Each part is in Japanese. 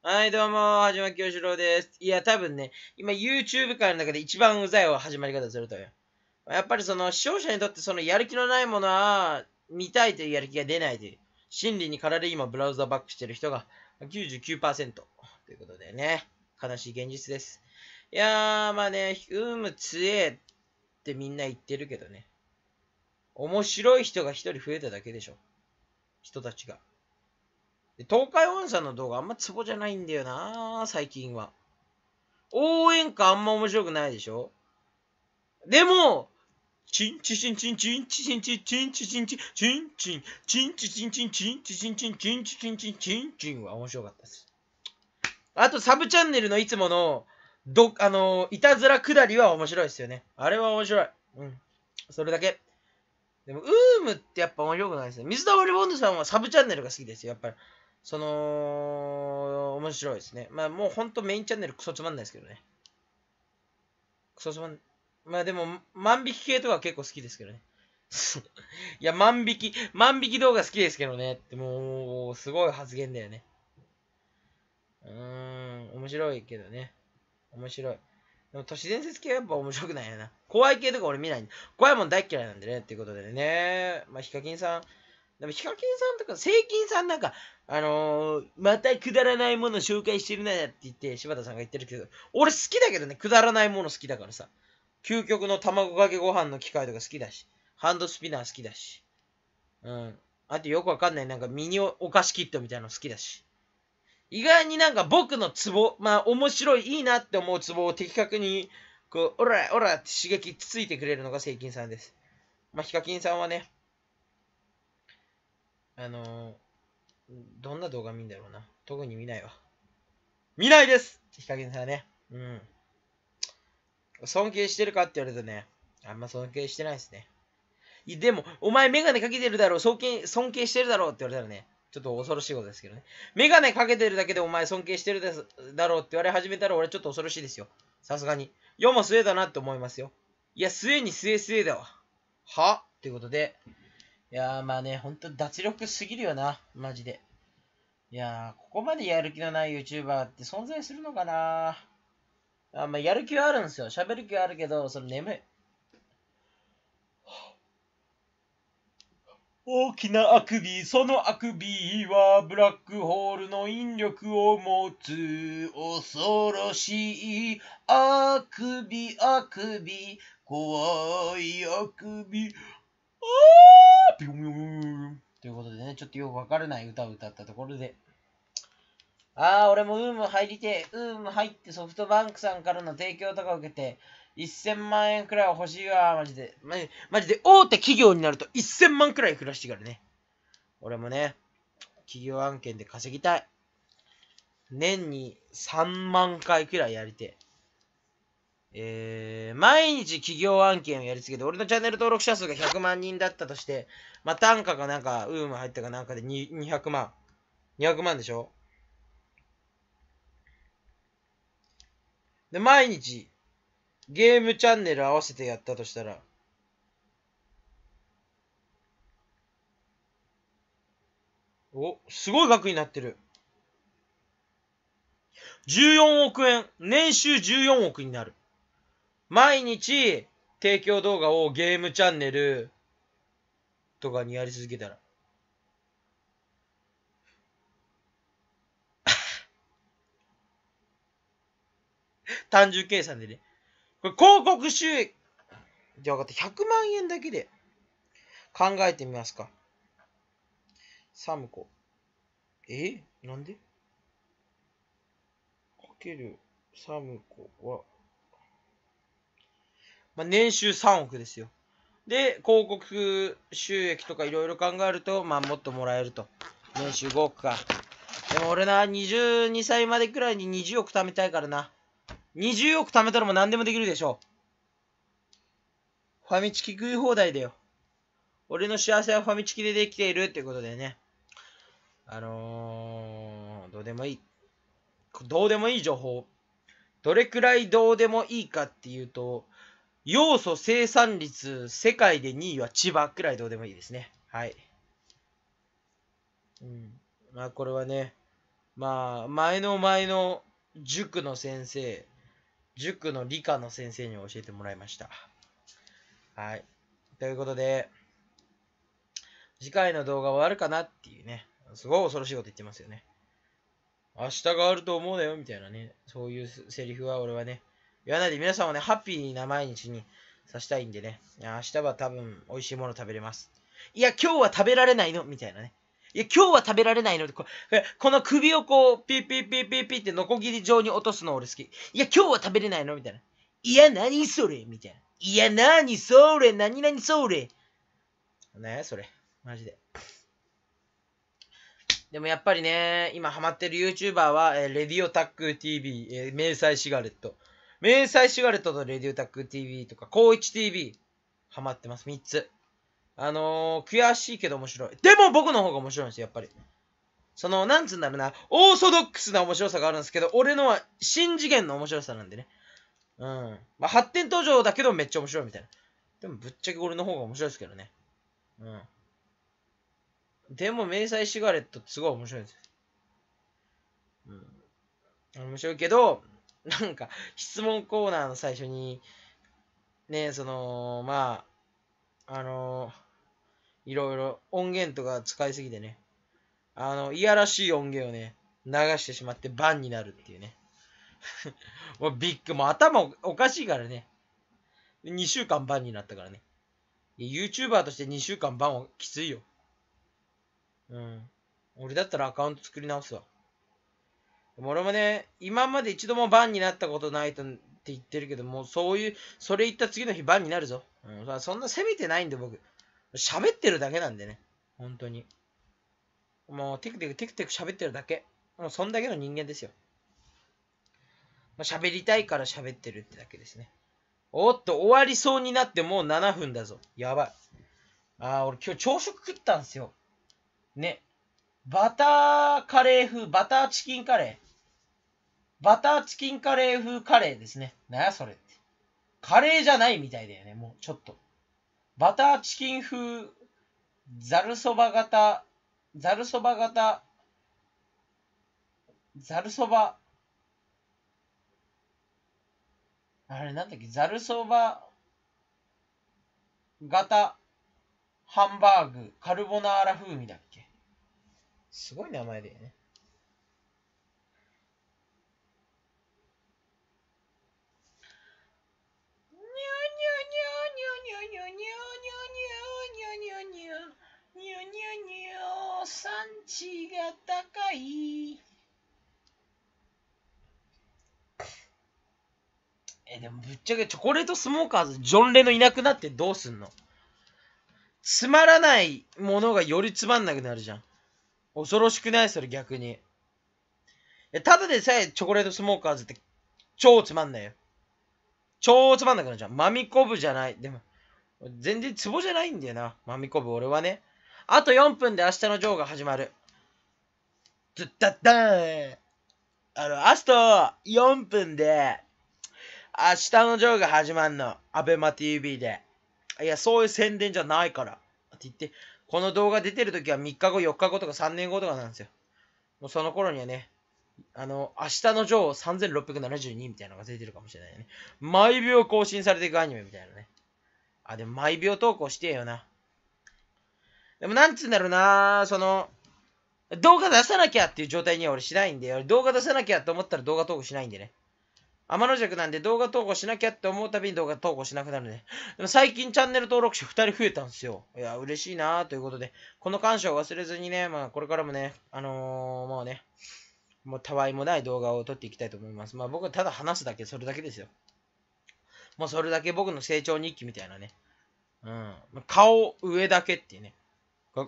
はい、どうも、はじまきよしろうです。いや、多分ね、今 YouTube 界の中で一番うざいを始まり方するとよ。やっぱりその視聴者にとってそのやる気のないものは見たいというやる気が出ないという。心理にかられ今ブラウザバックしてる人が99%ということでね、悲しい現実です。いやー、まあね、うむーム強えってみんな言ってるけどね。面白い人が一人増えただけでしょ。人たちが。東海オンさんの動画あんまツボじゃないんだよな最近は。応援歌あんま面白くないでしょでも、チンチチンチンチンチチンチンチンチチンチンチンチンチンチチンチンチンチチンチンチンチチンチンチンチンは面白かったです。あとサブチャンネルのいつもの、ど、あの、いたずら下りは面白いですよね。あれは面白い。うん。それだけ。でも、ウームってやっぱ面白くないですね。水溜りボンドさんはサブチャンネルが好きですよ、やっぱり。その、面白いですね。まあもうほんとメインチャンネルクソつまんないですけどね。クソつまん、まあでも、万引き系とか結構好きですけどね。いや、万引き、万引き動画好きですけどね。ってもう、すごい発言だよね。うーん、面白いけどね。面白い。でも都市伝説系はやっぱ面白くないよな。怖い系とか俺見ない。怖いもん大嫌いなんでね。っていうことでね。まあ、ヒカキンさん、でも、ヒカキンさんとか、セイキンさんなんか、あのー、またくだらないもの紹介してるなって言って、柴田さんが言ってるけど、俺好きだけどね、くだらないもの好きだからさ。究極の卵かけご飯の機械とか好きだし、ハンドスピナー好きだし、うん。あとよくわかんない、なんかミニお菓子キットみたいなの好きだし。意外になんか僕のツボ、まあ面白い、いいなって思うツボを的確に、こう、オラオラって刺激つついてくれるのがセイキンさんです。まあヒカキンさんはね、あのどんな動画見んだろうな。特に見ないわ。見ないですヒカキンさんね。うん。尊敬してるかって言われたね。あんま尊敬してないですね。でも、お前メガネかけてるだろう尊敬、尊敬してるだろうって言われたらね、ちょっと恐ろしいことですけどね。メガネかけてるだけでお前尊敬してるですだろうって言われ始めたら俺ちょっと恐ろしいですよ。さすがに。世も末だなって思いますよ。いや、末に末末だわ。はということで、いやーまあね、ほんと脱力すぎるよな、マジで。いやー、ここまでやる気のない YouTuber って存在するのかなあまあ、やる気はあるんですよ。喋る気はあるけど、その眠い。大きなあくび、そのあくびはブラックホールの引力を持つ恐ろしいあくび、あくび、怖いあくび。ああということでね、ちょっとよくわからない歌を歌ったところで、ああ、俺もウーム入りて、ウーム入ってソフトバンクさんからの提供とかを受けて、1000万円くらいは欲しいわ、マジで。マジマジで、大手企業になると1000万くらい暮らしてからね。俺もね、企業案件で稼ぎたい。年に3万回くらいやりて。えー、毎日企業案件をやりつけて、俺のチャンネル登録者数が100万人だったとして、まあ、単価がなんか、ウーム入ったかなんかで200万。200万でしょで、毎日、ゲームチャンネル合わせてやったとしたら、お、すごい額になってる。14億円。年収14億になる。毎日提供動画をゲームチャンネルとかにやり続けたら。単純計算でね。これ広告収益。じあ分かった。100万円だけで考えてみますか。サムコ。えなんでかけるサムコはまあ、年収3億ですよ。で、広告収益とかいろいろ考えると、まあ、もっともらえると。年収5億か。でも俺な、22歳までくらいに20億貯めたいからな。20億貯めたらもう何でもできるでしょう。ファミチキ食い放題だよ。俺の幸せはファミチキでできているってことだよね。あのー、どうでもいい。どうでもいい情報。どれくらいどうでもいいかっていうと、要素生産率、世界で2位は千葉くらいどうでもいいですね。はい。うん。まあ、これはね、まあ、前の前の塾の先生、塾の理科の先生に教えてもらいました。はい。ということで、次回の動画終わるかなっていうね、すごい恐ろしいこと言ってますよね。明日があると思うだよみたいなね、そういうセリフは俺はね、言わないで、皆さんもね、ハッピーな毎日にさしたいんでね、明日は多分美味しいもの食べれます。いや、今日は食べられないのみたいなね。いや、今日は食べられないのでこ、この首をこう、ピーピーピーピーピーってノコギリ状に落とすの俺好き。いや、今日は食べれないのみたいな。いや、何それみたいな。いや、何それ何々それねそれ。マジで。でもやっぱりね、今ハマってる YouTuber は、えー、レディオタック TV、えー、迷彩シガレット、明細シュガレットとレディオタック TV とか、高一 TV、ハマってます、3つ。あのー、悔しいけど面白い。でも僕の方が面白いんですよ、やっぱり。その、なんつうんだろうな、オーソドックスな面白さがあるんですけど、俺のは新次元の面白さなんでね。うん。まあ、発展途上だけどめっちゃ面白いみたいな。でもぶっちゃけ俺の方が面白いですけどね。うん。でも、迷彩シガレットすごい面白いです。うん。面白いけど、なんか、質問コーナーの最初に、ね、その、まあ、あのー、いろいろ音源とか使いすぎてね、あの、いやらしい音源をね、流してしまってバンになるっていうね。もうビッグ、も頭おかしいからね。2週間バンになったからね。YouTuber として2週間バンはきついよ。うん。俺だったらアカウント作り直すわ。俺もね、今まで一度もバンになったことないとって言ってるけど、もうそういう、それ言った次の日バンになるぞ。うん、そんな責めてないんで僕。喋ってるだけなんでね。本当に。もうテクテクテクテク喋ってるだけ。もうそんだけの人間ですよ。まあ、喋りたいから喋ってるってだけですね。おっと、終わりそうになってもう7分だぞ。やばい。ああ、俺今日朝食食ったんですよ。ね。バターカレー風、バターチキンカレー。バターチキンカレー風カレーですね。なやそれって。カレーじゃないみたいだよね、もうちょっと。バターチキン風ざるそば型、ざるそば型、ざるそば、あれなんだっけ、ざるそば型ハンバーグ、カルボナーラ風味だっけ。すごい名前だよね。ニュニュニュ産地が高い。え、でもぶっちゃけチョコレートスモーカーズ、ジョン・レノいなくなってどうすんのつまらないものがよりつまんなくなるじゃん。恐ろしくないそれ逆に。ただでさえチョコレートスモーカーズって超つまんないよ。超つまんなくなるじゃん。まみこぶじゃない。でも、全然ツボじゃないんだよな。まみこぶ俺はね。あと4分で明日のジョーが始まる。ずったったーん。あの、日と4分で、明日のジョーが始まるの。アベマ TV で。いや、そういう宣伝じゃないから。って言って、この動画出てる時は3日後、4日後とか3年後とかなんですよ。もうその頃にはね、あの、明日のジョー3672みたいなのが出てるかもしれないよね。毎秒更新されていくアニメみたいなね。あ、でも毎秒投稿してよな。でもなんつうんだろうな、その、動画出さなきゃっていう状態には俺しないんで、動画出さなきゃと思ったら動画投稿しないんでね。天の弱なんで動画投稿しなきゃって思うたびに動画投稿しなくなるね。でも最近チャンネル登録者2人増えたんですよ。いや、嬉しいなということで、この感謝を忘れずにね、まあこれからもね、あのー、もうね、もうたわいもない動画を撮っていきたいと思います。まあ僕はただ話すだけ、それだけですよ。もうそれだけ僕の成長日記みたいなね。うん。顔上だけっていうね。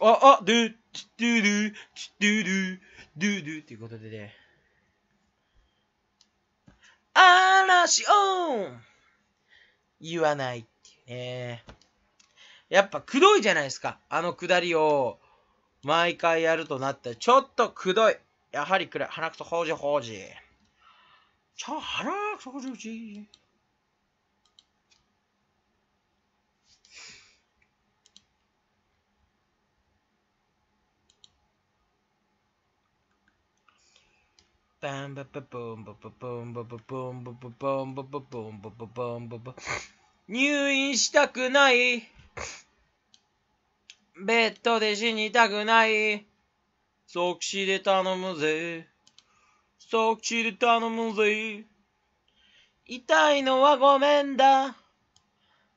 あ、あ、ドゥ、ドゥドゥ、ドゥドゥ、ドゥドゥっていうことでね。しオン言わないっていうね。やっぱくどいじゃないですか。あのくだりを毎回やるとなったら、ちょっとくどい。やはりくらい。鼻くそほうじほうじ。ちょ、鼻くそほうじほうじ。バンババボンババボンババボンババボンババボンババボンババ入院したくないベッドで死にたくない即死で頼むぜ即死で頼むぜ痛いのはごめんだ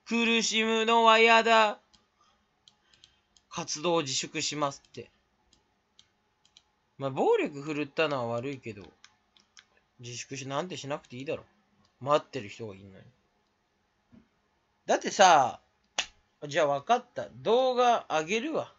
苦しむのは嫌だ活動自粛しますってまあ、暴力振るったのは悪いけど、自粛しなんてしなくていいだろ。待ってる人がいんのに。だってさ、じゃあ分かった。動画あげるわ。